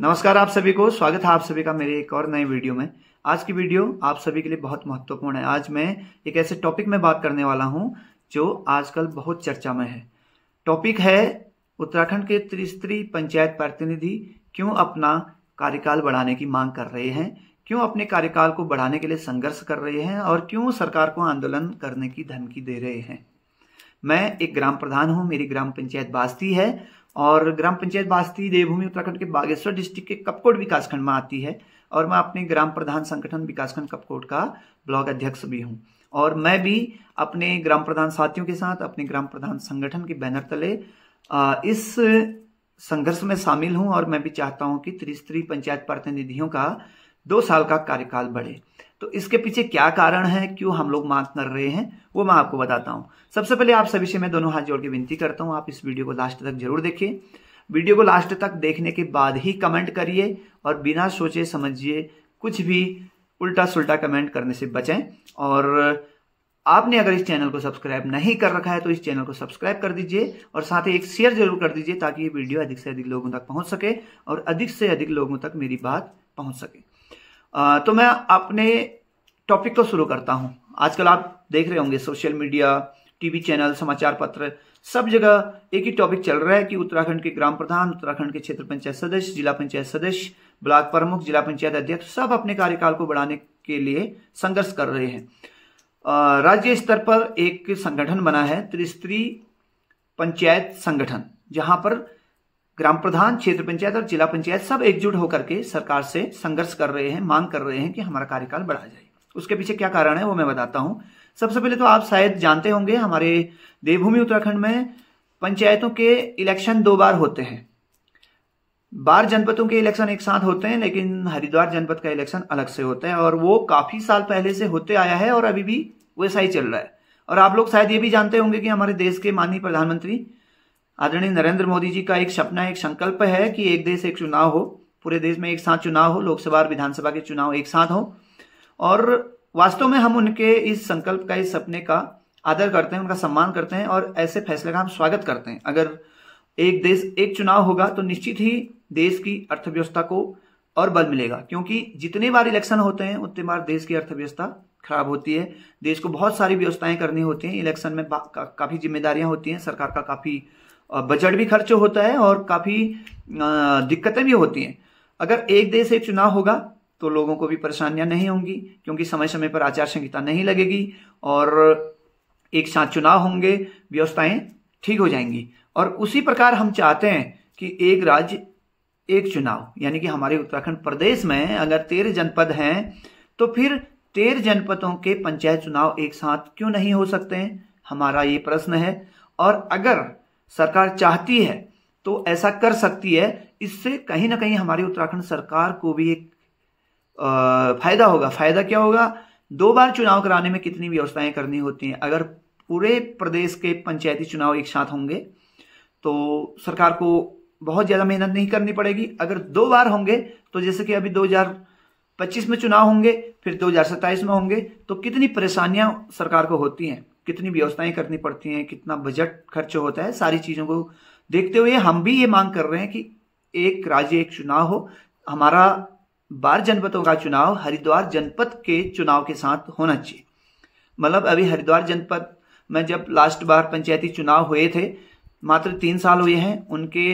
नमस्कार आप सभी को स्वागत है आप सभी का मेरे एक और नए वीडियो में आज की वीडियो आप सभी के लिए बहुत महत्वपूर्ण है आज मैं एक ऐसे टॉपिक में बात करने वाला हूँ जो आजकल बहुत चर्चा में है टॉपिक है उत्तराखंड के त्रिस्तरी पंचायत प्रतिनिधि क्यों अपना कार्यकाल बढ़ाने की मांग कर रहे हैं क्यों अपने कार्यकाल को बढ़ाने के लिए संघर्ष कर रहे हैं और क्यों सरकार को आंदोलन करने की धमकी दे रहे हैं मैं एक ग्राम प्रधान हूँ मेरी ग्राम पंचायत बास्ती है और ग्राम पंचायत बास्ती देवभूमि उत्तराखंड के बागेश्वर डिस्ट्रिक्ट के कपकोट विकासखंड में आती है और मैं अपने ग्राम प्रधान संगठन विकासखंड कपकोट का ब्लॉक अध्यक्ष भी हूँ और मैं भी अपने ग्राम प्रधान साथियों के साथ अपने ग्राम प्रधान संगठन के बैनर तले इस संघर्ष में शामिल हूं और मैं भी चाहता हूं कि त्रिस्तरीय पंचायत प्रतिनिधियों का दो साल का कार्यकाल बढ़े तो इसके पीछे क्या कारण है क्यों हम लोग मांग कर रहे हैं वो मैं आपको बताता हूँ सबसे पहले आप सभी से मैं दोनों हाथ जोड़ के विनती करता हूँ आप इस वीडियो को लास्ट तक जरूर देखिए वीडियो को लास्ट तक देखने के बाद ही कमेंट करिए और बिना सोचे समझिए कुछ भी उल्टा सुल्टा कमेंट करने से बचें और आपने अगर इस चैनल को सब्सक्राइब नहीं कर रखा है तो इस चैनल को सब्सक्राइब कर दीजिए और साथ ही एक शेयर जरूर कर दीजिए ताकि ये वीडियो अधिक से अधिक लोगों तक पहुंच सके और अधिक से अधिक लोगों तक मेरी बात पहुंच सके तो मैं अपने टॉपिक को शुरू करता हूं आजकल आप देख रहे होंगे सोशल मीडिया टीवी चैनल समाचार पत्र सब जगह एक ही टॉपिक चल रहा है कि उत्तराखंड के ग्राम प्रधान उत्तराखंड के क्षेत्र पंचायत सदस्य जिला पंचायत सदस्य ब्लॉक प्रमुख जिला पंचायत अध्यक्ष सब अपने कार्यकाल को बढ़ाने के लिए संघर्ष कर रहे हैं राज्य स्तर पर एक संगठन बना है त्रिस्त्री पंचायत संगठन जहां पर ग्राम प्रधान क्षेत्र पंचायत और जिला पंचायत सब एकजुट होकर के सरकार से संघर्ष कर रहे हैं मांग कर रहे हैं कि हमारा कार्यकाल बढ़ा जाए उसके पीछे क्या कारण है वो मैं बताता हूँ सबसे पहले तो आप शायद जानते होंगे हमारे देवभूमि उत्तराखंड में पंचायतों के इलेक्शन दो बार होते हैं बार जनपदों के इलेक्शन एक साथ होते हैं लेकिन हरिद्वार जनपद का इलेक्शन अलग से होता है और वो काफ़ी साल पहले से होते आया है और अभी भी वैसा ही चल रहा है और आप लोग शायद ये भी जानते होंगे कि हमारे देश के माननीय प्रधानमंत्री आदरणीय नरेंद्र मोदी जी का एक सपना एक संकल्प है कि एक देश एक चुनाव हो पूरे देश में एक साथ चुनाव हो लोकसभा और विधानसभा के चुनाव एक साथ हो और वास्तव में हम उनके इस संकल्प का इस सपने का आदर करते हैं उनका सम्मान करते हैं और ऐसे फैसले का हम स्वागत करते हैं अगर एक देश एक चुनाव होगा तो निश्चित ही देश की अर्थव्यवस्था को और बल मिलेगा क्योंकि जितने बार इलेक्शन होते हैं उतने बार देश की अर्थव्यवस्था खराब होती है देश को बहुत सारी व्यवस्थाएं करनी होती हैं इलेक्शन में का, काफ़ी जिम्मेदारियां होती हैं सरकार का काफ़ी बजट भी खर्च होता है और काफ़ी दिक्कतें भी होती हैं अगर एक देश एक चुनाव होगा तो लोगों को भी परेशानियां नहीं होंगी क्योंकि समय समय पर आचार संहिता नहीं लगेगी और एक साथ चुनाव होंगे व्यवस्थाएं ठीक हो जाएंगी और उसी प्रकार हम चाहते हैं कि एक राज्य एक चुनाव यानी कि हमारे उत्तराखंड प्रदेश में अगर तेरह जनपद हैं तो फिर तेरह जनपदों के पंचायत चुनाव एक साथ क्यों नहीं हो सकते हैं हमारा ये प्रश्न है और अगर सरकार चाहती है तो ऐसा कर सकती है इससे कहीं ना कहीं हमारी उत्तराखंड सरकार को भी एक फायदा होगा फायदा क्या होगा दो बार चुनाव कराने में कितनी व्यवस्थाएं करनी होती हैं अगर पूरे प्रदेश के पंचायती चुनाव एक साथ होंगे तो सरकार को बहुत ज़्यादा मेहनत नहीं करनी पड़ेगी अगर दो बार होंगे तो जैसे कि अभी 2025 में चुनाव होंगे फिर 2027 में होंगे तो कितनी परेशानियां सरकार को होती हैं कितनी व्यवस्थाएं करनी पड़ती हैं कितना बजट खर्च होता है सारी चीज़ों को देखते हुए हम भी ये मांग कर रहे हैं कि एक राज्य एक चुनाव हो हमारा बार जनपदों का चुनाव हरिद्वार जनपद के चुनाव के साथ होना चाहिए मतलब अभी हरिद्वार जनपद में जब लास्ट बार पंचायती चुनाव हुए थे मात्र तीन साल हुए हैं उनके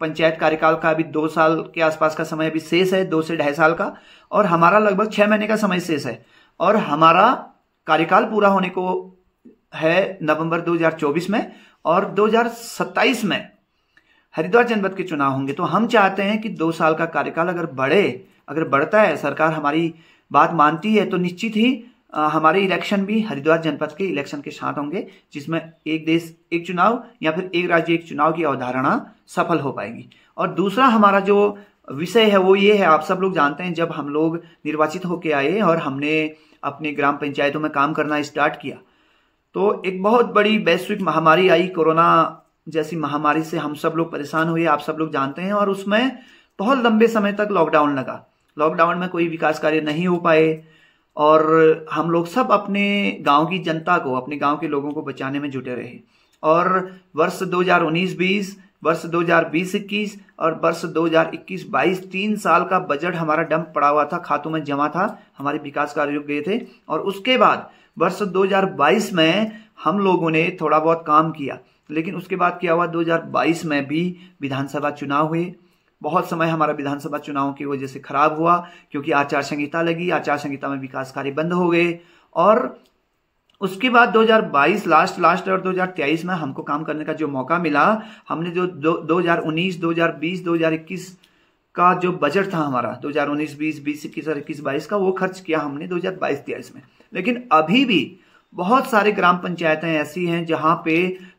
पंचायत कार्यकाल का अभी दो साल के आसपास का समय अभी शेष है दो से ढाई साल का और हमारा लगभग छह महीने का समय शेष है और हमारा कार्यकाल पूरा होने को है नवंबर 2024 में और 2027 में हरिद्वार जनपद के चुनाव होंगे तो हम चाहते हैं कि दो साल का कार्यकाल अगर बढ़े अगर बढ़ता है सरकार हमारी बात मानती है तो निश्चित ही हमारे इलेक्शन भी हरिद्वार जनपद के इलेक्शन के साथ होंगे जिसमें एक देश एक चुनाव या फिर एक राज्य एक चुनाव की अवधारणा सफल हो पाएगी और दूसरा हमारा जो विषय है वो ये है आप सब लोग जानते हैं जब हम लोग निर्वाचित होके आए और हमने अपने ग्राम पंचायतों में काम करना स्टार्ट किया तो एक बहुत बड़ी वैश्विक महामारी आई कोरोना जैसी महामारी से हम सब लोग परेशान हुए आप सब लोग जानते हैं और उसमें बहुत लंबे समय तक लॉकडाउन लगा लॉकडाउन में कोई विकास कार्य नहीं हो पाए और हम लोग सब अपने गांव की जनता को अपने गांव के लोगों को बचाने में जुटे रहे और वर्ष 2019-20 वर्ष 2020-21 और वर्ष 2021-22 तीन साल का बजट हमारा डंप पड़ा हुआ था खातों में जमा था हमारे विकास कार्य रुक गए थे और उसके बाद वर्ष 2022 में हम लोगों ने थोड़ा बहुत काम किया लेकिन उसके बाद क्या हुआ 2022 में भी विधानसभा चुनाव हुए बहुत समय हमारा विधानसभा चुनाव की वजह से खराब हुआ क्योंकि आचार संहिता लगी आचार संहिता में विकास कार्य बंद हो गए और उसके बाद 2022 लास्ट लास्ट और 2023 में हमको काम करने का जो मौका मिला हमने जो दो दो हजार का जो बजट था हमारा 2019 20 बीस इक्कीस और इक्कीस बाईस का वो खर्च किया हमने 2022 दिया इसमें लेकिन अभी भी बहुत सारे ग्राम पंचायतें ऐसी हैं जहां पे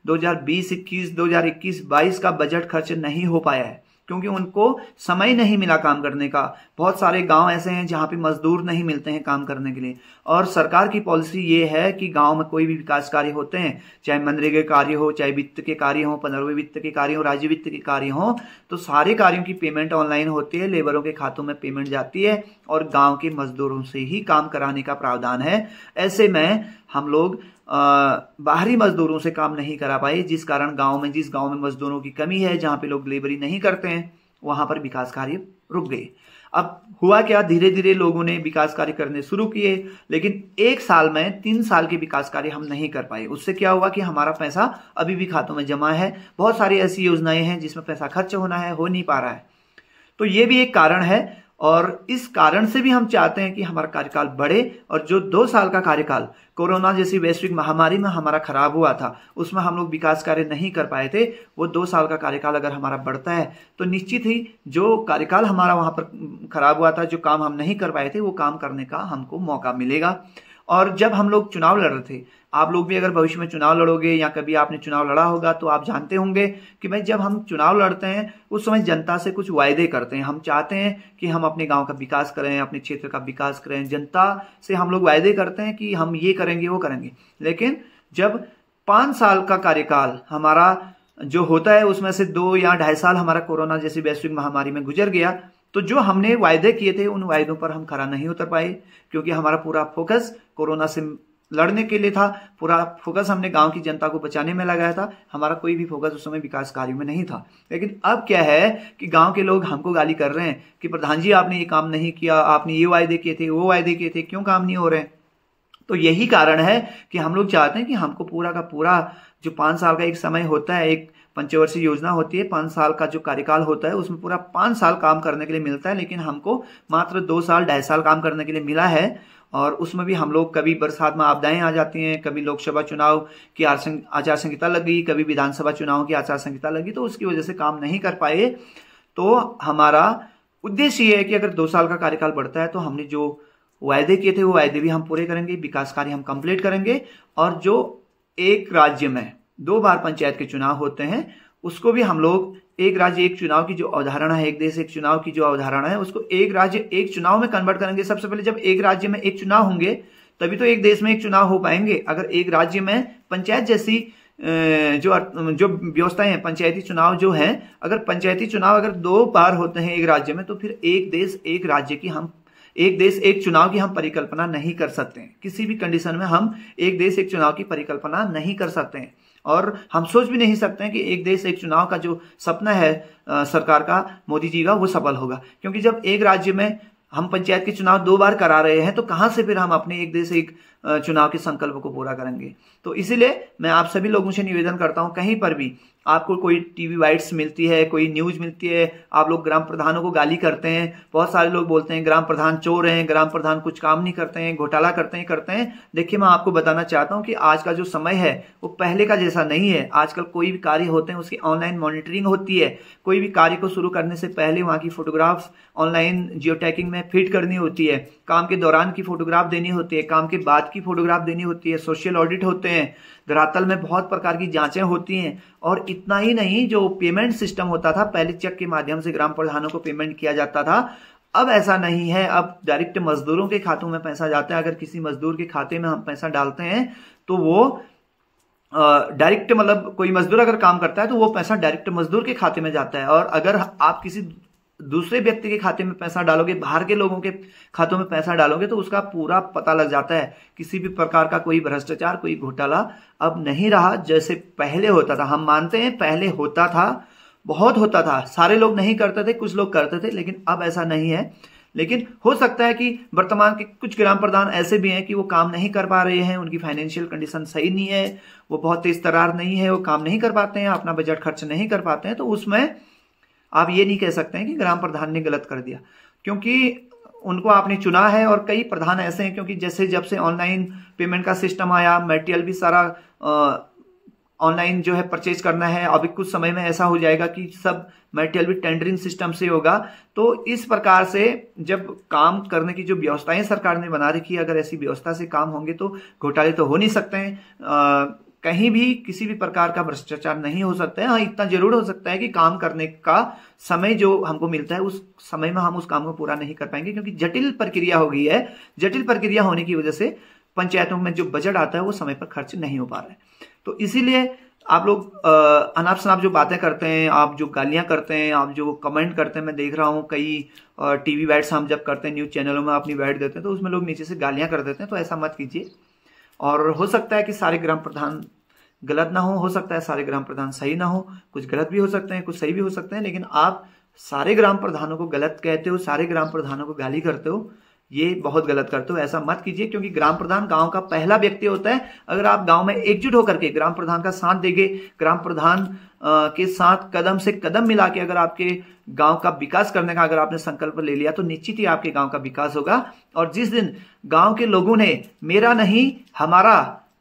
2020 21 2021 22 का बजट खर्च नहीं हो पाया है क्योंकि उनको समय नहीं मिला काम करने का बहुत सारे गांव ऐसे हैं जहां पे मजदूर नहीं मिलते हैं काम करने के लिए और सरकार की पॉलिसी ये है कि गांव में कोई भी विकास कार्य होते हैं चाहे मनरेगा कार्य हो चाहे वित्त के कार्य हो पंद्रहवें वित्त के कार्य हो राज्य वित्त के कार्य हो तो सारे कार्यों की पेमेंट ऑनलाइन होती है लेबरों के खातों में पेमेंट जाती है और गाँव के मजदूरों से ही काम कराने का प्रावधान है ऐसे में हम लोग बाहरी मजदूरों से काम नहीं करा पाए जिस कारण गांव में जिस गांव में मजदूरों की कमी है जहां पे लोग लेबरी नहीं करते हैं वहां पर विकास कार्य रुक गए अब हुआ क्या धीरे धीरे लोगों ने विकास कार्य करने शुरू किए लेकिन एक साल में तीन साल के विकास कार्य हम नहीं कर पाए उससे क्या हुआ कि हमारा पैसा अभी भी खातों में जमा है बहुत सारी ऐसी योजनाएं हैं जिसमें पैसा खर्च होना है हो नहीं पा रहा है तो ये भी एक कारण है और इस कारण से भी हम चाहते हैं कि हमारा कार्यकाल बढ़े और जो दो साल का कार्यकाल कोरोना जैसी वैश्विक महामारी में हमारा खराब हुआ था उसमें हम लोग विकास कार्य नहीं कर पाए थे वो दो साल का कार्यकाल अगर हमारा बढ़ता है तो निश्चित ही जो कार्यकाल हमारा वहाँ पर खराब हुआ था जो काम हम नहीं कर पाए थे वो काम करने का हमको मौका मिलेगा और जब हम लोग चुनाव लड़ रहे थे आप लोग भी अगर भविष्य में चुनाव लड़ोगे या कभी आपने चुनाव लड़ा होगा तो आप जानते होंगे कि भाई जब हम चुनाव लड़ते हैं उस समय जनता से कुछ वायदे करते हैं हम चाहते हैं कि हम अपने गांव का विकास करें अपने क्षेत्र का विकास करें जनता से हम लोग वायदे करते हैं कि हम ये करेंगे वो करेंगे लेकिन जब पाँच साल का कार्यकाल हमारा जो होता है उसमें से दो या ढाई साल हमारा कोरोना जैसी वैश्विक महामारी में गुजर गया तो जो हमने वायदे किए थे उन वायदों पर हम खरा नहीं उतर पाए क्योंकि हमारा पूरा फोकस कोरोना से लड़ने के लिए था पूरा फोकस हमने गांव की जनता को बचाने में लगाया था हमारा कोई भी फोकस उस समय विकास कार्यो में नहीं था लेकिन अब क्या है कि गांव के लोग हमको गाली कर रहे हैं कि प्रधान जी आपने ये काम नहीं किया आपने ये वायदे किए थे वो वायदे किए थे क्यों काम नहीं हो रहे हैं तो यही कारण है कि हम लोग चाहते हैं कि हमको पूरा का पूरा जो पांच साल का एक समय होता है एक पंचवर्षीय योजना होती है पाँच साल का जो कार्यकाल होता है उसमें पूरा पाँच साल काम करने के लिए मिलता है लेकिन हमको मात्र दो साल ढाई साल काम करने के लिए मिला है और उसमें भी हम लोग कभी बरसात में आपदाएं आ जाती हैं कभी लोकसभा चुनाव की आचार संहिता लगी कभी विधानसभा चुनाव की आचार संहिता लगी तो उसकी वजह से काम नहीं कर पाए तो हमारा उद्देश्य ये है कि अगर दो साल का कार्यकाल बढ़ता है तो हमने जो वायदे किए थे वो वायदे भी हम पूरे करेंगे विकास कार्य हम कंप्लीट करेंगे और जो एक राज्य में दो बार पंचायत के चुनाव होते हैं उसको भी हम लोग एक राज्य एक चुनाव की जो अवधारणा है एक देश एक चुनाव की जो अवधारणा है उसको एक राज्य एक चुनाव में कन्वर्ट करेंगे सबसे पहले जब एक राज्य में एक चुनाव होंगे तभी तो एक देश में एक चुनाव हो पाएंगे अगर एक राज्य में पंचायत जैसी जो जो व्यवस्थाएं हैं पंचायती चुनाव जो है अगर पंचायती चुनाव अगर दो बार होते हैं एक राज्य में तो फिर एक देश एक राज्य की हम एक देश एक चुनाव की हम परिकल्पना नहीं कर सकते किसी भी कंडीशन में हम एक देश एक चुनाव की परिकल्पना नहीं कर सकते हैं और हम सोच भी नहीं सकते हैं कि एक देश एक चुनाव का जो सपना है आ, सरकार का मोदी जी का वो सफल होगा क्योंकि जब एक राज्य में हम पंचायत के चुनाव दो बार करा रहे हैं तो कहाँ से फिर हम अपने एक देश एक चुनाव के संकल्प को पूरा करेंगे तो इसीलिए मैं आप सभी लोगों से निवेदन करता हूँ कहीं पर भी आपको कोई टीवी वाइट्स मिलती है कोई न्यूज मिलती है आप लोग ग्राम प्रधानों को गाली करते हैं बहुत सारे लोग बोलते हैं ग्राम प्रधान चोर हैं ग्राम प्रधान कुछ काम नहीं करते हैं घोटाला करते हैं करते हैं देखिए मैं आपको बताना चाहता हूँ कि आज का जो समय है वो पहले का जैसा नहीं है आजकल कोई भी कार्य होते हैं उसकी ऑनलाइन मॉनिटरिंग होती है कोई भी कार्य को शुरू करने से पहले वहाँ की फोटोग्राफ्स ऑनलाइन जियो टैकिंग में फिट करनी होती है काम के दौरान की फोटोग्राफ देनी होती है काम के बाद की फोटोग्राफ देनी होती है सोशल ऑडिट होते हैं धरातल में बहुत प्रकार की जांचें होती हैं और इतना ही नहीं जो पेमेंट सिस्टम होता था पहले चेक के माध्यम से ग्राम प्रधानों को पेमेंट किया जाता था अब ऐसा नहीं है अब डायरेक्ट मजदूरों के खातों में पैसा जाता है अगर किसी मजदूर के खाते में हम पैसा डालते हैं तो वो डायरेक्ट मतलब कोई मजदूर अगर काम करता है तो वो पैसा डायरेक्ट मजदूर के खाते में जाता है और अगर आप किसी दूसरे व्यक्ति के खाते में पैसा डालोगे बाहर के लोगों के खातों में पैसा डालोगे तो उसका पूरा पता लग जाता है किसी भी प्रकार का कोई भ्रष्टाचार कोई घोटाला अब नहीं रहा जैसे पहले होता था हम मानते हैं पहले होता था बहुत होता था सारे लोग नहीं करते थे कुछ लोग करते थे लेकिन अब ऐसा नहीं है लेकिन हो सकता है कि वर्तमान के कुछ ग्राम प्रधान ऐसे भी हैं कि वो काम नहीं कर पा रहे हैं उनकी फाइनेंशियल कंडीशन सही नहीं है वो बहुत तेज तरार नहीं है वो काम नहीं कर पाते हैं अपना बजट खर्च नहीं कर पाते हैं तो उसमें आप ये नहीं कह सकते हैं कि ग्राम प्रधान ने गलत कर दिया क्योंकि उनको आपने चुना है और कई प्रधान ऐसे हैं क्योंकि जैसे जब से ऑनलाइन पेमेंट का सिस्टम आया मेटेरियल भी सारा ऑनलाइन जो है परचेज करना है अभी कुछ समय में ऐसा हो जाएगा कि सब मेटेरियल भी टेंडरिंग सिस्टम से होगा तो इस प्रकार से जब काम करने की जो व्यवस्थाएं सरकार ने बना रखी है अगर ऐसी व्यवस्था से काम होंगे तो घोटाले तो हो नहीं सकते हैं कहीं भी किसी भी प्रकार का भ्रष्टाचार नहीं हो सकता है हाँ इतना जरूर हो सकता है कि काम करने का समय जो हमको मिलता है उस समय में हम उस काम को पूरा नहीं कर पाएंगे क्योंकि जटिल प्रक्रिया हो गई है जटिल प्रक्रिया होने की वजह से पंचायतों में जो बजट आता है वो समय पर खर्च नहीं हो पा रहा है तो इसीलिए आप लोग अनाप शनाप जो बातें करते हैं आप जो गालियां करते हैं आप जो कमेंट करते हैं मैं देख रहा हूँ कई टीवी बैट्स हम जब करते हैं न्यूज़ चैनलों में अपनी बैठ देते हैं तो उसमें लोग नीचे से गालियां कर देते हैं तो ऐसा मत कीजिए और हो सकता है कि सारे ग्राम प्रधान गलत ना हो हो सकता है सारे ग्राम प्रधान सही ना हो कुछ गलत भी हो सकते हैं कुछ सही भी हो सकते हैं लेकिन आप सारे ग्राम प्रधानों को गलत कहते हो सारे ग्राम प्रधानों को गाली करते हो ये बहुत गलत करते हो ऐसा मत कीजिए क्योंकि ग्राम प्रधान गांव का पहला व्यक्ति होता है अगर आप गांव में एकजुट होकर के ग्राम प्रधान का साथ देंगे ग्राम प्रधान के साथ कदम से कदम मिला के अगर आपके गांव का विकास करने का अगर आपने संकल्प ले लिया तो निश्चित ही आपके गांव का विकास होगा और जिस दिन गांव के लोगों ने मेरा नहीं हमारा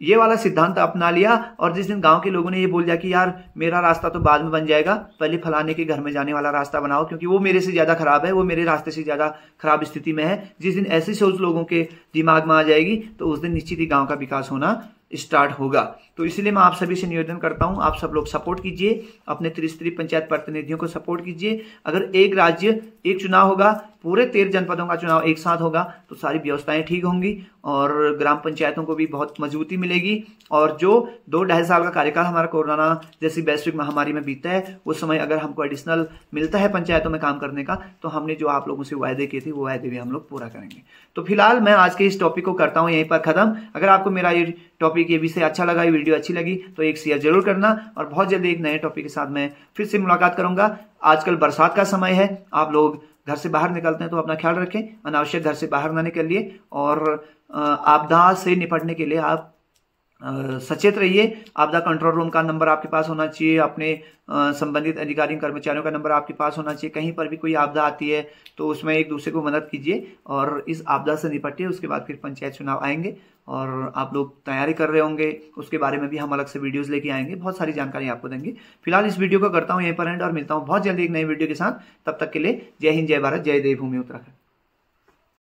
ये वाला सिद्धांत अपना लिया और जिस दिन गांव के लोगों ने ये बोल दिया कि यार मेरा रास्ता तो बाद में बन जाएगा पहले फलाने के घर में जाने वाला रास्ता बनाओ क्योंकि वो मेरे से ज़्यादा खराब है वो मेरे रास्ते से ज़्यादा खराब स्थिति में है जिस दिन ऐसी सोच लोगों के दिमाग में आ जाएगी तो उस दिन निश्चित ही गाँव का विकास होना स्टार्ट होगा तो इसलिए मैं आप सभी से निवेदन करता हूं आप सब लोग सपोर्ट कीजिए अपने त्रिस्तरीय पंचायत प्रतिनिधियों को सपोर्ट कीजिए अगर एक राज्य एक चुनाव होगा पूरे तेरह जनपदों का चुनाव एक साथ होगा तो सारी व्यवस्थाएं ठीक होंगी और ग्राम पंचायतों को भी बहुत मजबूती मिलेगी और जो दो ढाई साल का कार्यकाल हमारा कोरोना जैसी वैश्विक महामारी में बीता है उस समय अगर हमको एडिशनल मिलता है पंचायतों में काम करने का तो हमने जो आप लोगों से वायदे किए थे वो वायदे भी हम लोग पूरा करेंगे तो फिलहाल मैं आज के इस टॉपिक को करता हूँ यहीं पर खत्म अगर आपको मेरा ये टॉपिक ये विषय अच्छा लगा ये वीडियो अच्छी लगी तो एक शेयर जरूर करना और बहुत जल्दी एक नए टॉपिक के साथ मैं फिर से मुलाकात करूंगा आजकल बरसात का समय है आप लोग घर से बाहर निकलते हैं तो अपना ख्याल रखें अनावश्यक घर से बाहर ना निकलिए और आपदा से निपटने के लिए आप सचेत रहिए आपदा कंट्रोल रूम का नंबर आपके पास होना चाहिए अपने संबंधित अधिकारी कर्मचारियों का नंबर आपके पास होना चाहिए कहीं पर भी कोई आपदा आती है तो उसमें एक दूसरे को मदद कीजिए और इस आपदा से निपटिए उसके बाद फिर पंचायत चुनाव आएंगे और आप लोग तैयारी कर रहे होंगे उसके बारे में भी हम अलग से वीडियोज लेके आएंगे बहुत सारी जानकारी आपको देंगे फिलहाल इस वीडियो को करता हूँ यहीं पर एंड और मिलता हूँ बहुत जल्दी एक नई वीडियो के साथ तब तक के लिए जय हिंद जय भारत जय देवभूमि उत्तराखंड